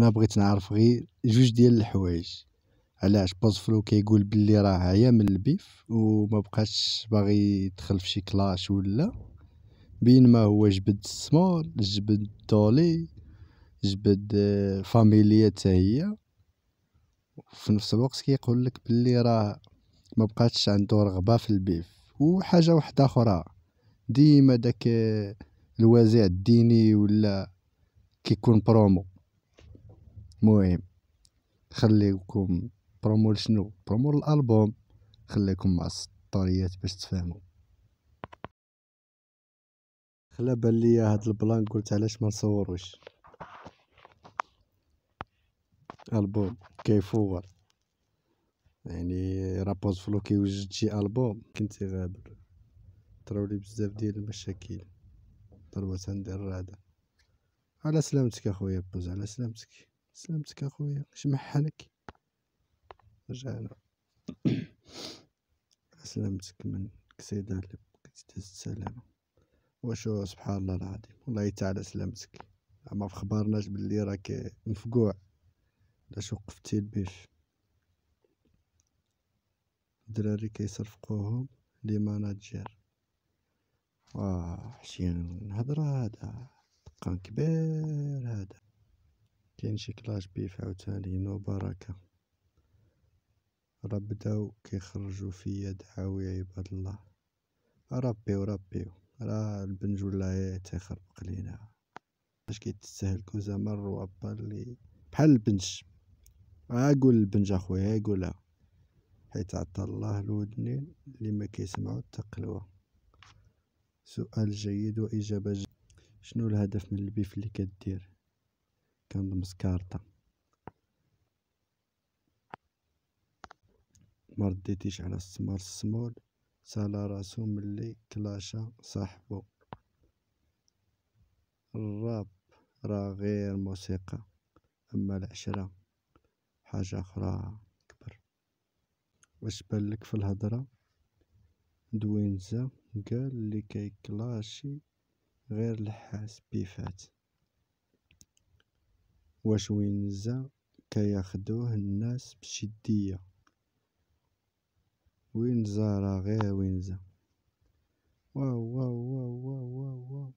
انا بغيت نعرف غير جوج ديال الحوايج علاش بوزفلو كيقول بلي راه عيا من البيف وما بقاش باغي يدخل في شي كلاش ولا بينما هو جبد السمول جبد دولي جبد آه، فاميليا حتى هي في نفس الوقت كيقول لك بلي راه ما بقاتش عنده رغبه في البيف وحاجه واحده اخرى ديما داك آه، الوازع الديني ولا كيكون برومو مهم خليكم برومو شنو برومو الالبوم خليكم مع السطريات باش تفهموا خلا بان ليا هاد البلان قلت علاش ما نصوروش البوم كيفور يعني رابوز فلو كيوجد شي البوم كنت غابر طراولي بزاف ديال المشاكل ضربت ندير هذا على سلامتك اخويا بوز على سلامتك سلامتك اخويا اش محالك رجعنا سلامتك من كسيدة اللي بقيت تهز السلامة وشو سبحان الله العظيم والله تعالى سلامتك ما في خبرناش باللي راك مفقوع علاش وقفتي البيش الدراري كيصرفقوهم لي ماناجير واه حشين هضره هذا دقان كبير هذا كاين شي كلاش بيف عاوتاني نو بركة راه بداو كيخرجو فيا دعاوي عباد الله ربيو ربيو راه البنج ولا تيخربق لينا اش كيتستهلكو زعما الروابا اللي بحال البنج ها قول البنج اخويا قولها حيت عطى الله الودنين اللي ما كيسمعو التقلوى سؤال جيد واجابه جيد. شنو الهدف من البيف اللي كدير كنضمز مسكارتا مرديتيش على السمار السمول سالا راسو ملي كلاشا صاحبو الراب راه غير موسيقى اما العشرة حاجة اخرى كبر واش بالك في الهضرة دوينزا قال لي كيكلاشي غير الحاس بيفات واش وينزا كياخدوه الناس بشدية وينزا راه غير وينزا واو واو واو واو واو واو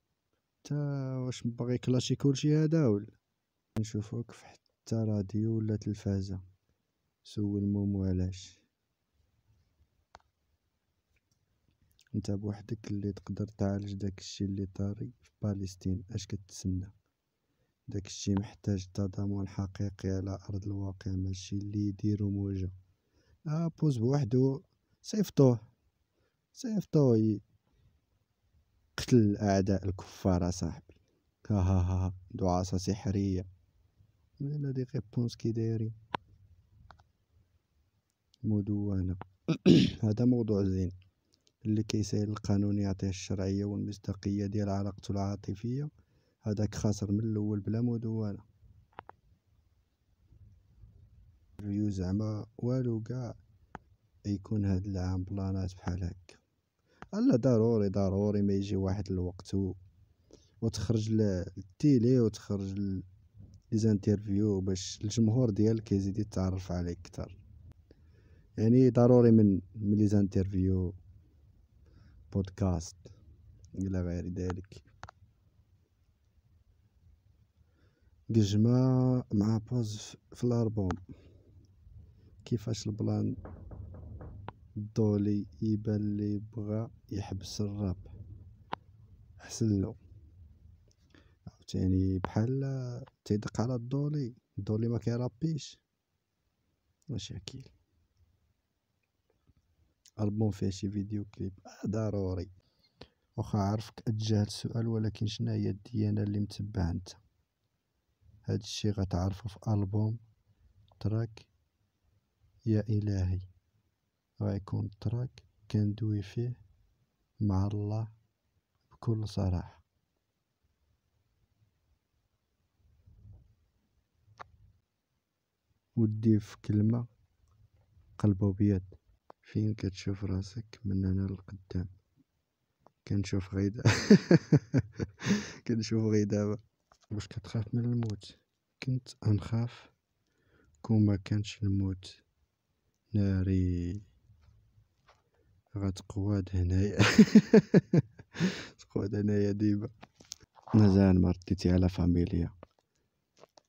تا واش باغي كلاشي كلشي هذا ولا نشوفوك في حتى راديو ولا تلفازة سول مومو علاش انت بوحدك اللي تقدر تعالج داك الشيء اللي طاري في فلسطين اش كتسنى داكشي محتاج تضامن حقيقي على ارض الواقع ماشي اللي يديرو موجه ابوز آه، بوحدو صيفطوه صيفطوه قتل الاعداء الكفار صاحبي ها ها ها دعاصة سحرية لا دي بونس كي دايرين مدونة هذا موضوع زين اللي كيسهل القانون يعطيه الشرعية والمصداقية ديال علاقته العاطفية هذاك خاسر من الاول بلا مدونه ريو زعما والو كاع يكون هاد العام بلانات بحال هكا الا ضروري ضروري ما يجي واحد الوقت و... وتخرج للتيلي وتخرج ل... ليزانترفيو باش الجمهور ديالك يزيد يتعرف عليك اكثر يعني ضروري من من ليزانترفيو بودكاست الى غير ذلك بالجماع مع بوز في الالبوم كيفاش البلان دولي يبان لي بغا يحبس الراب احسن له عاوتاني بحال تيدق على الدولي الدولي ما كيرابيش مشاكل البوم فيه شي فيديو كليب آه، ضروري واخا عارفك اتجاهل السؤال ولكن هي الديانه اللي متبعها انت هادشي غتعرفو في ألبوم تراك يا إلهي غيكون تراك كندوي فيه مع الله بكل صراحه ودي في كلمة قلبو بيض فين كتشوف راسك من هنا للقدام كنشوف غيدا كنشوف غيدا واش كتخاف من الموت كنت انخاف كون ما كانش الموت ناري غتقواد هنايا تقواد هنايا ديما مازال ما رديتي على فاميليا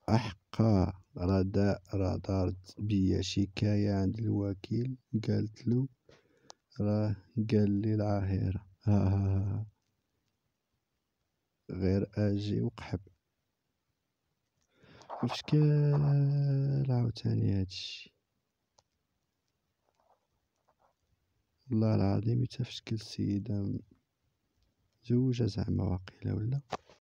احقا رداء راه دارت بيا شكاية عند الوكيل قالت له راه قال لي العاهرة غير اجي وقحب بشكل عاوتاني هادشي والله العظيم حتى فشكل السيدة مزوجة زعما واقيلا ولا